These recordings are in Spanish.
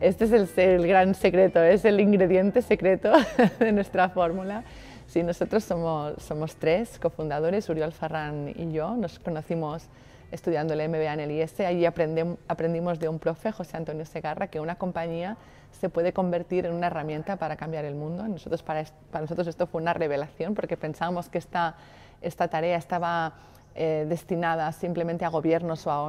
este es el, gran secreto, es el ingrediente secreto de nuestra fórmula. Sí, nosotros somos, somos tres cofundadores, Uriol Farrán y yo. Nos conocimos estudiando el MBA en el IES. Allí aprendimos de un profe, José Antonio Segarra, que una compañía se puede convertir en una herramienta para cambiar el mundo. Nosotros, para, nosotros esto fue una revelación porque pensábamos que esta, esta tarea estaba eh, destinada simplemente a gobiernos o a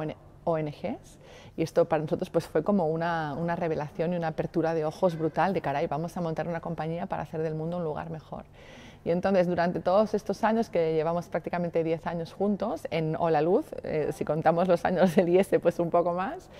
ONGs y esto para nosotros pues fue como una, una, revelación y una apertura de ojos brutal de caray, vamos a montar una compañía para hacer del mundo un lugar mejor. Y entonces durante todos estos años que llevamos prácticamente 10 años juntos en Hola Luz, eh, si contamos los años del IES pues un poco más,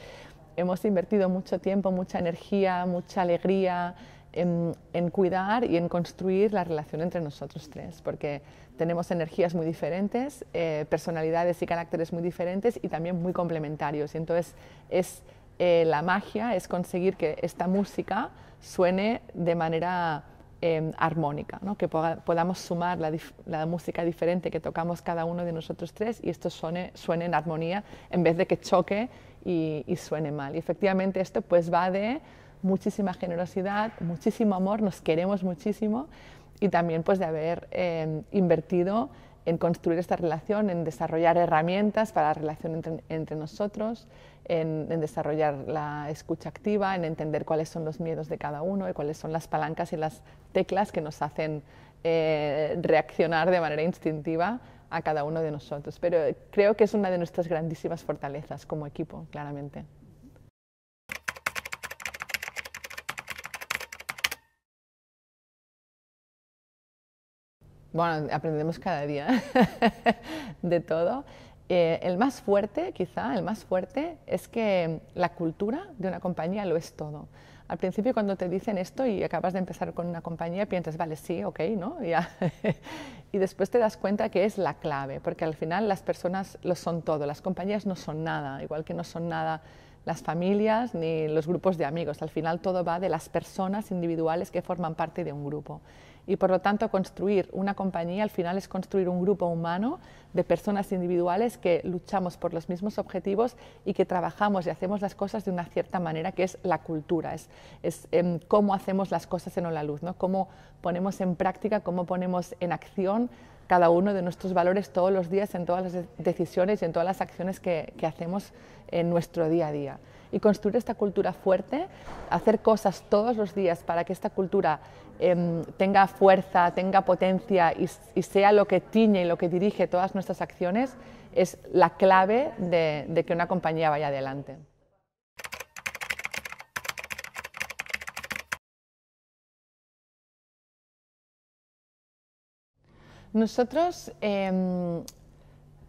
hemos invertido mucho tiempo, mucha energía, mucha alegría, en, cuidar y en construir la relación entre nosotros tres, porque tenemos energías muy diferentes, eh, personalidades y caracteres muy diferentes y también muy complementarios. Y entonces es eh, la magia, es conseguir que esta música suene de manera em, armónica, que podamos sumar la, música diferente que tocamos cada uno de nosotros tres y esto suene, en armonía en vez de que choque y, y suene mal. Y efectivamente esto pues va de muchísima generosidad, muchísimo amor, nos queremos muchísimo y también pues de haber em, invertido en construir esta relación, en desarrollar herramientas para la relación entre, nosotros, en, desarrollar la escucha activa, en entender cuáles son los miedos de cada uno y cuáles son las palancas y las teclas que nos hacen eh, reaccionar de manera instintiva a cada uno de nosotros. Pero creo que es una de nuestras grandísimas fortalezas como equipo, claramente. Bueno, aprendemos cada día de todo. Eh, el más fuerte, quizá, el más fuerte es que la cultura de una compañía lo es todo. Al principio cuando te dicen esto y acabas de empezar con una compañía, piensas, vale, sí, ok, ¿no? Ya. y después te das cuenta que es la clave, porque al final las personas lo son todo, las compañías no son nada, igual que no son nada las familias ni los grupos de amigos, al final todo va de las personas individuales que forman parte de un grupo y por lo tanto construir una compañía al final es construir un grupo humano de personas individuales que luchamos por los mismos objetivos y que trabajamos y hacemos las cosas de una cierta manera que es la cultura, es, em, cómo hacemos las cosas en la luz, ¿no? cómo ponemos en práctica, cómo ponemos en acción cada uno de nuestros valores todos los días en todas las decisiones y en todas las acciones que hacemos en nuestro día a día y construir esta cultura fuerte, hacer cosas todos los días para que esta cultura em, tenga fuerza, tenga potencia y, sea lo que tiñe y lo que dirige todas nuestras acciones, es la clave de, que una compañía vaya adelante. Em,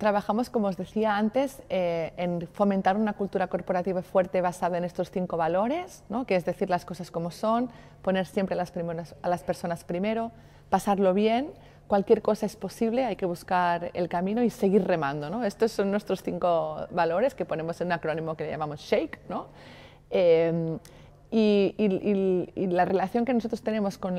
Trabajamos, como os decía antes, eh, en fomentar una cultura corporativa fuerte basada en estos cinco valores, ¿no? que es decir las cosas como son, poner siempre a las, a las personas primero, pasarlo bien, cualquier cosa es posible, hay que buscar el camino y seguir remando. ¿no? Estos son nuestros cinco valores que ponemos en un acrónimo que le llamamos SHAKE. ¿no? Eh, y, la relación que nosotros tenemos con,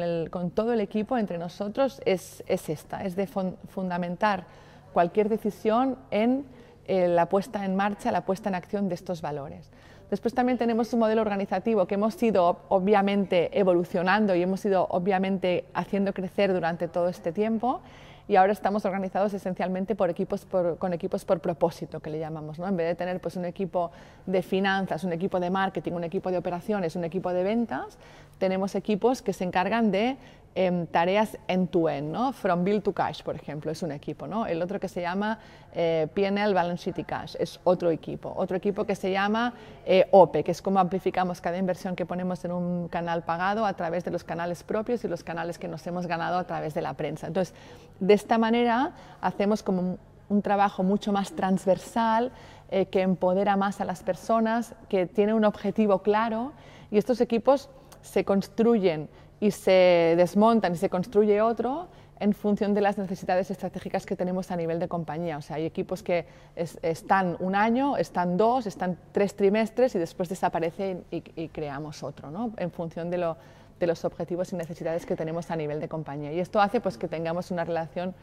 todo el equipo entre nosotros es, esta, es de fundamentar cualquier decisión en eh, la puesta en marcha, la puesta en acción de estos valores. Después también tenemos un modelo organizativo que hemos ido obviamente evolucionando y hemos ido obviamente haciendo crecer durante todo este tiempo y ahora estamos organizados esencialmente por equipos con equipos por propósito, que le llamamos. ¿no? En vez de tener pues, un equipo de finanzas, un equipo de marketing, un equipo de operaciones, un equipo de ventas, tenemos equipos que se encargan de Em, tareas end-to-end, en to end no From Bill to Cash, por ejemplo, es un equipo, ¿no? El otro que se llama eh, PNL Balance city Cash es otro equipo. Otro equipo que se llama eh, OPE, que es como amplificamos cada inversión que ponemos en un canal pagado a través de los canales propios y los canales que nos hemos ganado a través de la prensa. Entonces, de esta manera hacemos como un, trabajo mucho más transversal, eh, que empodera más a las personas, que tiene un objetivo claro y estos equipos se construyen y se desmontan y se construye otro en función de las necesidades estratégicas que tenemos a nivel de compañía. O sea, hay equipos que están un año, están dos, están tres trimestres y después desaparecen y, creamos otro, ¿no? en función de, lo, de, los objetivos y necesidades que tenemos a nivel de compañía. Y esto hace pues, que tengamos una relación,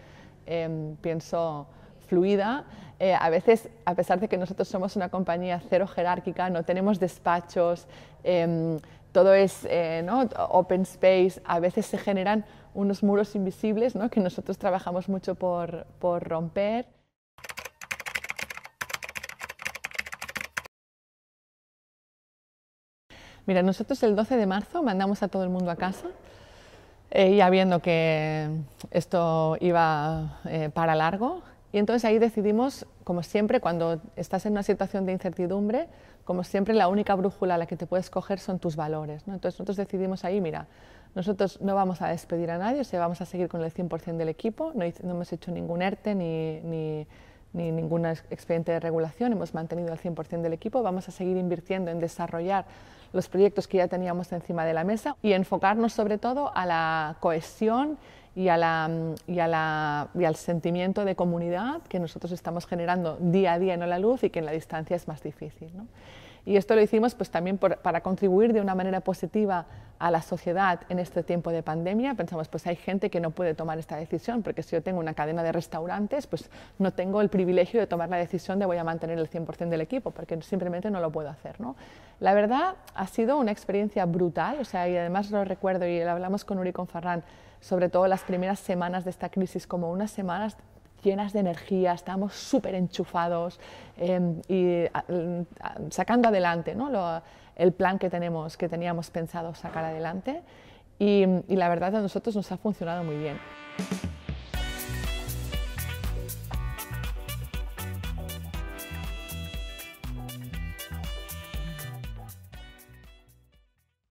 em, pienso, fluida. Eh, a veces, a pesar de que nosotros somos una compañía cero jerárquica, no tenemos despachos, em, todo es eh, open space, a veces se generan unos muros invisibles ¿no? que nosotros trabajamos mucho por, por romper. Mira, nosotros el 12 de marzo mandamos a todo el mundo a casa, eh, ya viendo que esto iba eh, para largo, y entonces ahí decidimos, como siempre, cuando estás en una situación de incertidumbre, como siempre la única brújula a la que te puedes coger son tus valores. ¿no? Entonces nosotros decidimos ahí, mira, nosotros no vamos a despedir a nadie, vamos a seguir con el 100% del equipo, no, hemos hecho ningún ERTE ni, ni, ni ningún expediente de regulación, hemos mantenido el 100% del equipo, vamos a seguir invirtiendo en desarrollar los proyectos que ya teníamos encima de la mesa y enfocarnos sobre todo a la cohesión y, al sentimiento de comunidad que nosotros estamos generando día a día en la luz y que en la distancia es más difícil. Y esto lo hicimos pues, también para contribuir de una manera positiva a la sociedad en este tiempo de pandemia. Pensamos, pues hay gente que no puede tomar esta decisión, porque si yo tengo una cadena de restaurantes, pues no tengo el privilegio de tomar la decisión de voy a mantener el 100% del equipo, porque simplemente no lo puedo hacer. ¿no? La verdad, ha sido una experiencia brutal, o sea, y además lo recuerdo y lo hablamos con Uri Confarrán, sobre todo las primeras semanas de esta crisis, como unas semanas llenas de energía, estamos súper enchufados em, y mm, sacando adelante ¿no? el plan que, tenemos, que teníamos pensado sacar adelante. Y, y la verdad a nosotros nos ha funcionado muy bien.